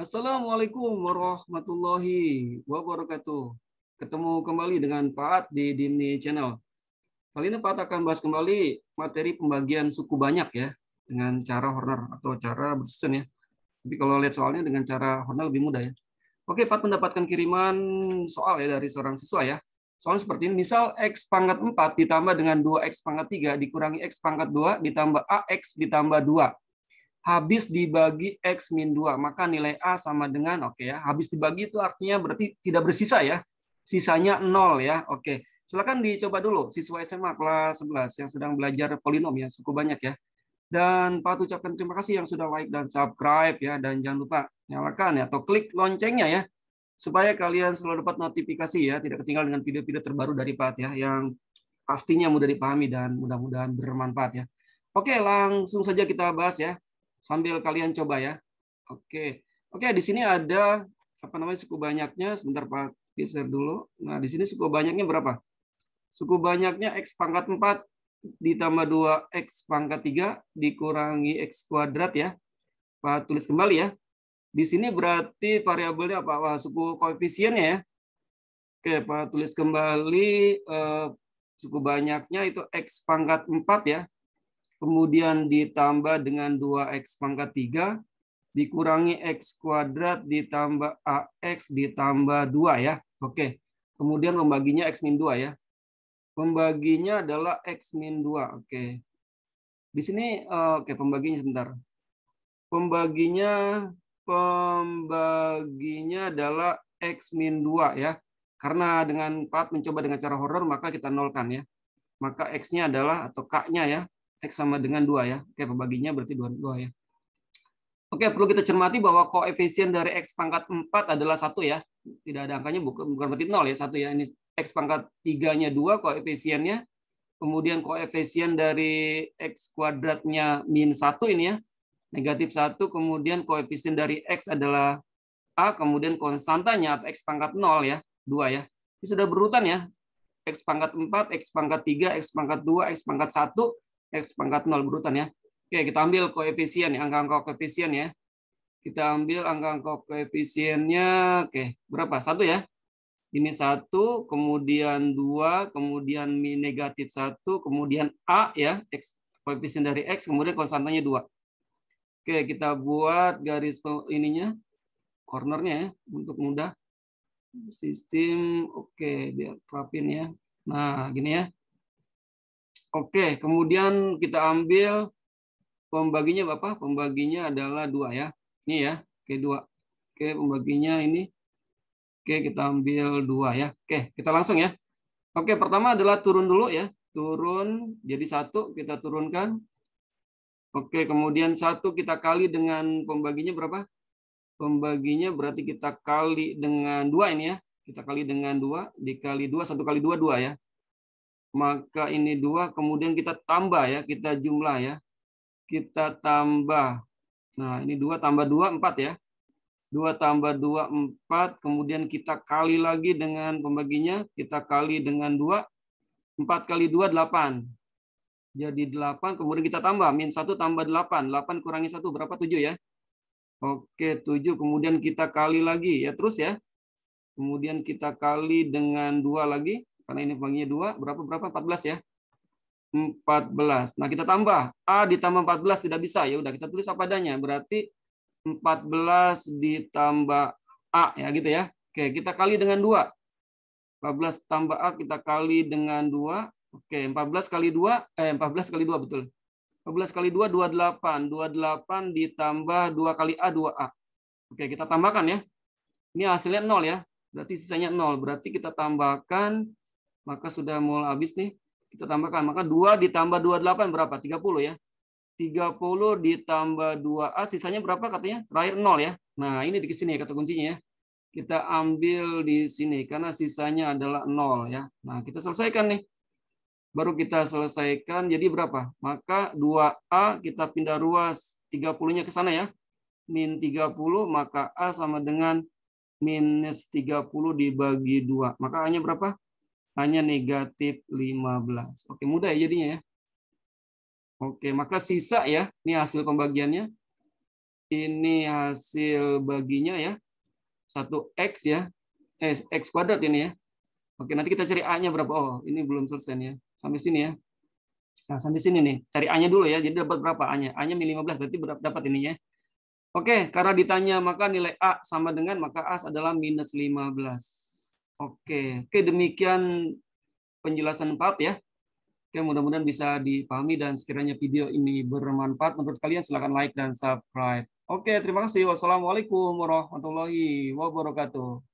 Assalamualaikum warahmatullahi wabarakatuh. Ketemu kembali dengan Pak di Dimni Channel. Kali ini Pak akan bahas kembali materi pembagian suku banyak ya dengan cara Horner atau cara bersusun ya. Tapi kalau lihat soalnya dengan cara Horner lebih mudah ya. Oke, Pak mendapatkan kiriman soal ya dari seorang siswa ya. Soal seperti ini, misal X pangkat 4 ditambah dengan 2X pangkat 3 dikurangi X pangkat 2 ditambah AX ditambah 2 habis dibagi X min 2. Maka nilai A sama dengan, oke okay ya, habis dibagi itu artinya berarti tidak bersisa ya. Sisanya nol ya, oke. Okay. Silakan dicoba dulu siswa SMA kelas 11 yang sedang belajar polinom ya, cukup banyak ya. Dan Pak ucapkan terima kasih yang sudah like dan subscribe ya. Dan jangan lupa nyalakan ya, atau klik loncengnya ya. Supaya kalian selalu dapat notifikasi ya, tidak ketinggalan dengan video-video terbaru dari Pak ya, yang pastinya mudah dipahami dan mudah-mudahan bermanfaat ya. Oke, langsung saja kita bahas ya sambil kalian coba ya. Oke. Oke, di sini ada apa namanya suku banyaknya. Sebentar Pak geser dulu. Nah, di sini suku banyaknya berapa? Suku banyaknya X pangkat 4 ditambah 2 X pangkat 3 dikurangi X kuadrat ya. Pak tulis kembali ya. Di sini berarti variabelnya apa? Wah, suku koefisiennya ya. Oke, Pak tulis kembali eh, suku banyaknya itu X pangkat 4 ya kemudian ditambah dengan 2x pangkat 3, dikurangi x kuadrat ditambah ax ditambah 2 ya. Oke. Kemudian membaginya x min 2 ya. Pembaginya adalah x min 2. Oke. Di sini eh, oke pembaginya sebentar. Pembaginya pembaginya adalah x min 2 ya. Karena dengan 4 mencoba dengan cara horor maka kita nolkan ya. Maka x-nya adalah atau k-nya ya X sama dengan 2 ya. Oke, pembaginya berarti 2, 2 ya. Oke, perlu kita cermati bahwa koefisien dari X pangkat 4 adalah 1 ya. Tidak ada angkanya, bukan, bukan berarti 0 ya, 1 ya. Ini X pangkat 3-nya 2 koefisiennya. Kemudian koefisien dari X kuadratnya min 1 ini ya. Negatif 1, kemudian koefisien dari X adalah A, kemudian konstantanya atau X pangkat 0 ya, 2 ya. Ini sudah berurutan ya. X pangkat 4, X pangkat 3, X pangkat 2, X pangkat 1, X pangkat 0 berurutan ya. Oke, kita ambil koefisien, ya, angka-angka koefisien ya. Kita ambil angka-angka koefisiennya, oke, berapa? Satu ya. Ini satu, kemudian dua, kemudian min negatif satu, kemudian A ya, X, koefisien dari X, kemudian konstantanya dua. Oke, kita buat garis ininya, cornernya ya, untuk mudah. Sistem, oke, biar rapin ya. Nah, gini ya. Oke, kemudian kita ambil pembaginya Bapak, pembaginya adalah dua ya. Ini ya, oke dua. Oke, pembaginya ini. Oke, kita ambil dua ya. Oke, kita langsung ya. Oke, pertama adalah turun dulu ya. Turun jadi satu, kita turunkan. Oke, kemudian satu kita kali dengan pembaginya berapa? Pembaginya berarti kita kali dengan dua ini ya. Kita kali dengan dua, dikali dua, satu kali dua, dua ya maka ini dua kemudian kita tambah ya kita jumlah ya kita tambah nah ini dua tambah dua empat ya dua tambah dua empat kemudian kita kali lagi dengan pembaginya kita kali dengan dua empat kali dua delapan jadi delapan kemudian kita tambah min satu tambah delapan delapan kurangi satu berapa tujuh ya oke tujuh kemudian kita kali lagi ya terus ya kemudian kita kali dengan dua lagi karena ini pembaginya 2, berapa berapa 14 ya? 14. Nah, kita tambah. A ditambah 14 tidak bisa. Ya udah kita tulis apa adanya. Berarti 14 ditambah A ya gitu ya. Oke, kita kali dengan 2. 14 tambah A kita kali dengan 2. Oke, 14 kali 2 eh 14 kali 2 betul. 14 kali 2 28. 28 ditambah 2 kali A 2A. Oke, kita tambahkan ya. Ini hasilnya 0 ya. Berarti sisanya 0. Berarti kita tambahkan maka sudah mau habis nih. Kita tambahkan. Maka 2 ditambah 28 berapa? 30 ya. 30 ditambah 2A, sisanya berapa katanya? Terakhir 0 ya. Nah, ini di sini ya, kata kuncinya ya. Kita ambil di sini, karena sisanya adalah 0 ya. Nah, kita selesaikan nih. Baru kita selesaikan, jadi berapa? Maka 2A kita pindah ruas 30-nya ke sana ya. Min 30, maka A sama dengan minus 30 dibagi 2. Maka A-nya berapa? hanya negatif 15. Oke, mudah ya jadinya ya. Oke, maka sisa ya, ini hasil pembagiannya. Ini hasil baginya ya. 1x ya. Eh, x kuadrat ini ya. Oke, nanti kita cari A-nya berapa. Oh, ini belum selesai ya. Sampai sini ya. Nah, sampai sini nih. Cari A-nya dulu ya. Jadi dapat berapa A-nya? A-nya 15, berarti dapat ini ya. Oke, karena ditanya maka nilai A sama dengan, maka A adalah minus 15. Oke, oke demikian penjelasan empat ya. Oke, mudah-mudahan bisa dipahami dan sekiranya video ini bermanfaat menurut kalian silahkan like dan subscribe. Oke, terima kasih. Wassalamualaikum warahmatullahi wabarakatuh.